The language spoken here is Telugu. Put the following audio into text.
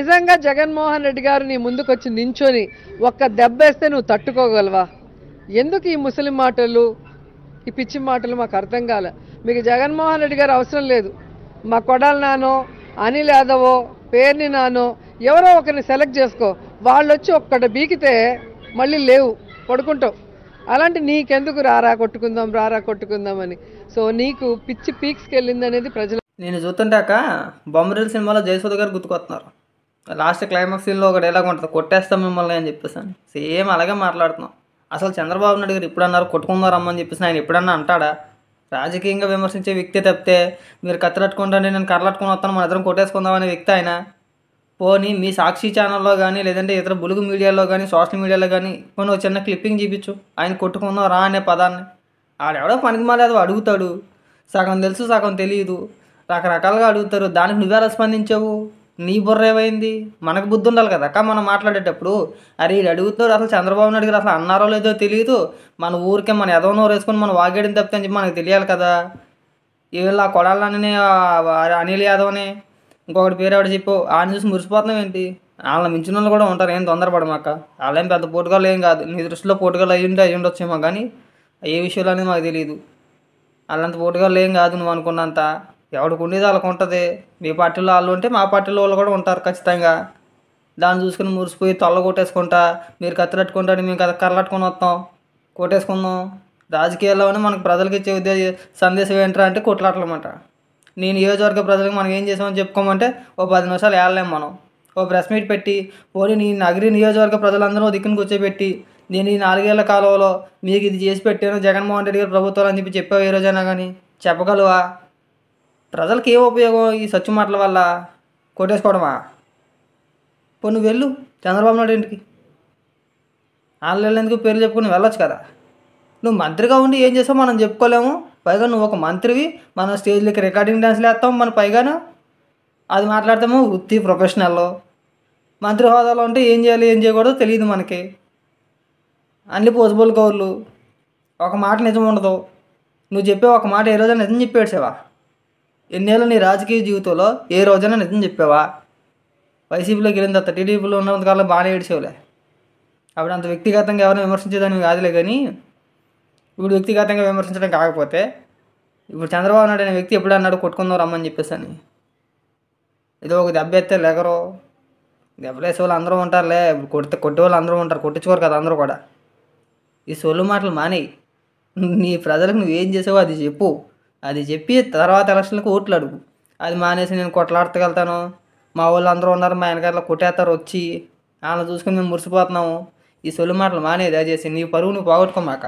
నిజంగా జగన్మోహన్ రెడ్డి గారు నీ ముందుకొచ్చి నించొని ఒక్క దెబ్బేస్తే నువ్వు తట్టుకోగలవా ఎందుకు ఈ ముసలి మాటలు ఈ పిచ్చి మాటలు మాకు అర్థం కాలే మీకు జగన్మోహన్ రెడ్డి గారు అవసరం లేదు మా కొడాలు నానో అనిల్ యాదవో పేర్ని నానో ఎవరో ఒకరిని సెలెక్ట్ చేసుకో వాళ్ళు వచ్చి ఒక్కటి బీకితే మళ్ళీ లేవు పడుకుంటావు అలాంటి నీకెందుకు రారా కొట్టుకుందాం రారా కొట్టుకుందాం అని సో నీకు పిచ్చి పీక్స్కి వెళ్ళింది అనేది ప్రజలు నేను చూస్తుంటాక బొమ్మరిల్ సినిమాలో జయసూద గారు గుర్తుకొస్తున్నారు లాస్ట్ క్లైమాక్స్ సీన్లో ఒక డైలాగ్ ఉంటుంది కొట్టేస్తాం మిమ్మల్ని అని చెప్పేసాను సేమ్ అలాగే మాట్లాడుతున్నాం అసలు చంద్రబాబు నాయుడు గారు అన్నారు కొట్టుకుందాం రమ్మని చెప్పేసి ఆయన ఎప్పుడన్నా అంటాడా రాజకీయంగా విమర్శించే వ్యక్తి తప్పితే మీరు కత్తిరట్టుకుంటానే నేను కర్రట్టుకుని వస్తాను మన ఇద్దరం కొట్టేసుకుందామనే వ్యక్తి ఆయన పోనీ మీ సాక్షి ఛానల్లో కానీ లేదంటే ఇతర బులుగు మీడియాలో కానీ సోషల్ మీడియాలో కానీ కొన్ని ఒక చిన్న క్లిప్పింగ్ చూపించు ఆయన కొట్టుకుందాం రా అనే పదాన్ని ఆడెవడో పనికి మాలేదు అడుగుతాడు సగం తెలుసు సగం తెలియదు రకరకాలుగా అడుగుతారు దానికి నువ్వే రెస్పందించావు నీ బుర్ర ఏమైంది మనకు బుద్ధి ఉండాలి కదా అక్క మనం మాట్లాడేటప్పుడు అరే ఇది అడుగుతున్నారు అసలు చంద్రబాబు నాయుడు గారు అసలు అన్నారో లేదో తెలియదు మన ఊరికే మన ఎదవనో వేసుకొని మనం వాగేయడం తప్పితే అని చెప్పి మనకు తెలియాలి కదా వీళ్ళ కొడాలని అనిల్ అని ఇంకొకటి పేరు ఎవడ చెప్పు ఆయన చూసి మురిసిపోతున్నాం ఏంటి వాళ్ళ మించిన వాళ్ళు కూడా ఉంటారు ఏం అక్క వాళ్ళేం పెద్ద పోటుగాలు ఏం కాదు నీ దృష్టిలో పోటుగాలు అయ్యి ఉంటే అయ్యి ఉండొచ్చేమో కానీ ఏ విషయాలు అనేది మాకు తెలియదు వాళ్ళంత పోటుగాలు ఏం కాదు నువ్వు అనుకున్నంత ఎవడికి ఉండేది వాళ్ళకు ఉంటుంది మీ పార్టీలో వాళ్ళు ఉంటే మా పార్టీలో వాళ్ళు కూడా ఉంటారు ఖచ్చితంగా దాన్ని చూసుకుని మురిసిపోయి తొల్ల కొట్టేసుకుంటా మీరు కత్తిరట్టుకుంటాడు మేము కథ కర్రట్టుకొని వస్తాం కొట్టేసుకుందాం రాజకీయాల్లోనే మనకు ప్రజలకి ఇచ్చే ఉద్దేశ సందేశం ఏంట్రా అంటే కొట్లాటలమాట నేను నియోజకవర్గ ప్రజలకు మనం ఏం చేసామని చెప్పుకోమంటే ఓ పది నిమిషాలు వెళ్ళలేం మనం ఓ ప్రెస్ మీట్ పెట్టి పోనీ నీ నగరి నియోజకవర్గ ప్రజలందరూ దిక్కుని కూర్చోబెట్టి నేను ఈ నాలుగేళ్ల కాలంలో మీకు ఇది చేసి పెట్టాను జగన్మోహన్ రెడ్డి గారు ప్రభుత్వాలు అని చెప్పి చెప్పావు ఏ రోజైనా కానీ చెప్పగలవా ప్రజలకు ఏ ఉపయోగం ఈ సచ్చు మాటల వల్ల కొట్టేసుకోవడమా ఇప్పుడు నువ్వు వెళ్ళు చంద్రబాబు నాయుడు ఇంటికి వాళ్ళు ఎందుకు పేర్లు చెప్పుకుని వెళ్ళొచ్చు కదా నువ్వు మంత్రిగా ఉండి ఏం చేసావు మనం చెప్పుకోలేము పైగా నువ్వు ఒక మంత్రివి మనం స్టేజ్లకి రికార్డింగ్ డ్యాన్స్లు వేస్తాం మన పైగాను అది మాట్లాడతాము వృత్తి ప్రొఫెషనల్లో మంత్రి హోదాలో ఉంటే ఏం చేయాలి ఏం చేయకూడదు తెలియదు మనకి అన్ని పోసిబుల్ కవర్లు ఒక మాట నిజం ఉండదు నువ్వు చెప్పే ఒక మాట ఏ రోజైనా నిజం చెప్పేడ్సేవా ఎన్నేళ్ళు నీ రాజకీయ జీవితంలో ఏ రోజైనా నిజం చెప్పావా వైసీపీలోకి వెళ్ళిన తర్వాత టీడీపీలో ఉన్నంతకాలం బాగానే ఏడ్చేవులే అప్పుడు అంత వ్యక్తిగతంగా ఎవరైనా విమర్శించేదానికి కాదులే కానీ ఇప్పుడు వ్యక్తిగతంగా విమర్శించడం కాకపోతే ఇప్పుడు చంద్రబాబు నాయుడు అనే వ్యక్తి ఎప్పుడు అన్నాడు కొట్టుకుందాం రమ్మని చెప్పేసి అని ఏదో ఒక దెబ్బ ఎత్తే లేకరు దెబ్బలేసే వాళ్ళు అందరూ ఉంటారులే ఇప్పుడు కొడితే కొట్టే వాళ్ళు అందరూ ఉంటారు కొట్టించుకోరు కదా అందరూ కూడా ఈ సొల్లు మాటలు మానేయి నీ ప్రజలకు నువ్వేం చేసావో అది చెప్పు అది చెప్పి తర్వాత ఎలక్షన్లకు ఓట్లు అడుగు అది మానేసి నేను కొట్లాడతగలుగుతాను మా వాళ్ళు అందరూ ఉన్నారు మా వెనకాల కొట్టేస్తారు వచ్చి వాళ్ళని చూసుకుని మేము మురిసిపోతున్నాము ఈ సొల్లు మాటలు మానేది అది చేసి నీ పరువు నువ్వు పోగొట్టుకోమాక